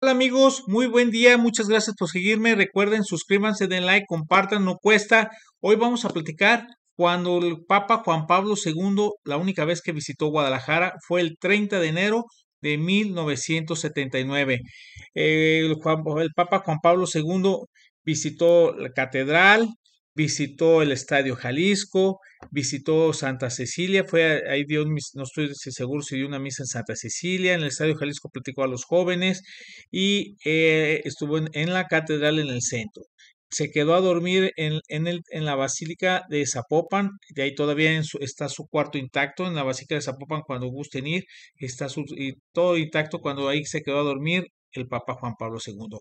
Hola amigos, muy buen día, muchas gracias por seguirme. Recuerden, suscríbanse, den like, compartan, no cuesta. Hoy vamos a platicar cuando el Papa Juan Pablo II, la única vez que visitó Guadalajara, fue el 30 de enero de 1979. el Papa Juan Pablo II visitó la catedral, visitó el Estadio Jalisco, visitó Santa Cecilia, fue ahí dio, no estoy seguro si dio una misa en Santa Cecilia, en el Estadio Jalisco platicó a los jóvenes y eh, estuvo en, la catedral en el centro. Se quedó a dormir en, el, en la Basílica de Zapopan, de ahí todavía está su cuarto intacto, en la Basílica de Zapopan cuando gusten ir, está todo intacto cuando ahí se quedó a dormir el Papa Juan Pablo II.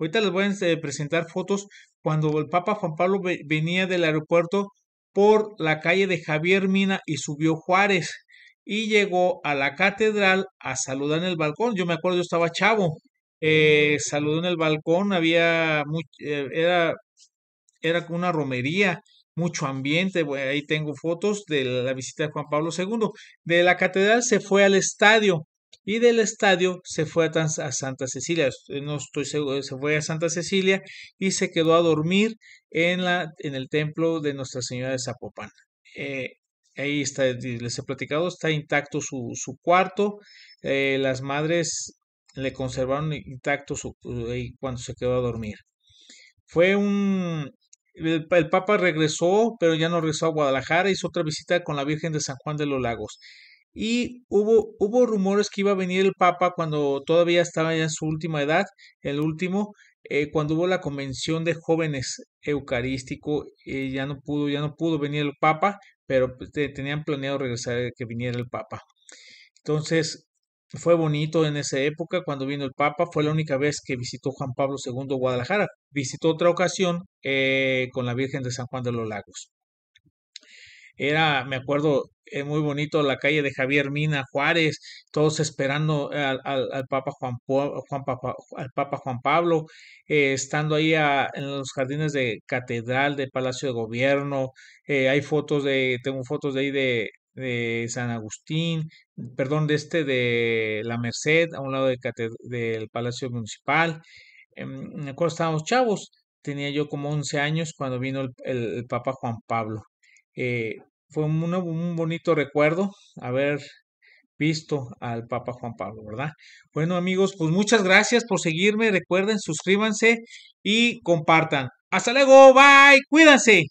Ahorita les voy a eh, presentar fotos cuando el Papa Juan Pablo venía del aeropuerto por la calle de Javier Mina y subió Juárez y llegó a la catedral a saludar en el balcón. Yo me acuerdo, yo estaba chavo, eh, saludó en el balcón, había eh, era como una romería, mucho ambiente, ahí tengo fotos de la visita de Juan Pablo II. De la catedral se fue al estadio y del estadio se fue a, Santa Cecilia, eh, no estoy seguro, se fue a Santa Cecilia y se quedó a dormir en, la, en el templo de Nuestra Señora de Zapopan. Eh, ahí está, les he platicado, está intacto su, cuarto, eh, las madres le conservaron intacto su, cuando se quedó a dormir. Fue un, el, Papa regresó, pero ya no regresó a Guadalajara, hizo otra visita con la Virgen de San Juan de los Lagos. Y hubo, hubo rumores que iba a venir el Papa cuando todavía estaba ya en su última edad, el último, eh, cuando hubo la convención de jóvenes eucarístico, eh, ya no pudo, ya no pudo venir el Papa, pero pues, tenían planeado regresar eh, que viniera el Papa. Entonces, fue bonito en esa época cuando vino el Papa, fue la única vez que visitó Juan Pablo II Guadalajara. Visitó otra ocasión con la Virgen de San Juan de los Lagos. Era, me acuerdo, eh, muy bonito la calle de Javier Mina, Juárez, todos esperando al, Papa Juan, al Papa Juan Pablo, eh, estando ahí en los jardines de Catedral, de Palacio de Gobierno, eh, hay fotos de, tengo fotos de ahí de, San Agustín, perdón, de este de La Merced, a un lado de del Palacio Municipal. Em, me acuerdo, estábamos chavos, tenía yo como 11 años cuando vino el, Papa Juan Pablo fue un, bonito recuerdo haber visto al Papa Juan Pablo, ¿verdad? Bueno amigos, pues muchas gracias por seguirme, recuerden, suscríbanse y compartan. Hasta luego, bye, cuídense.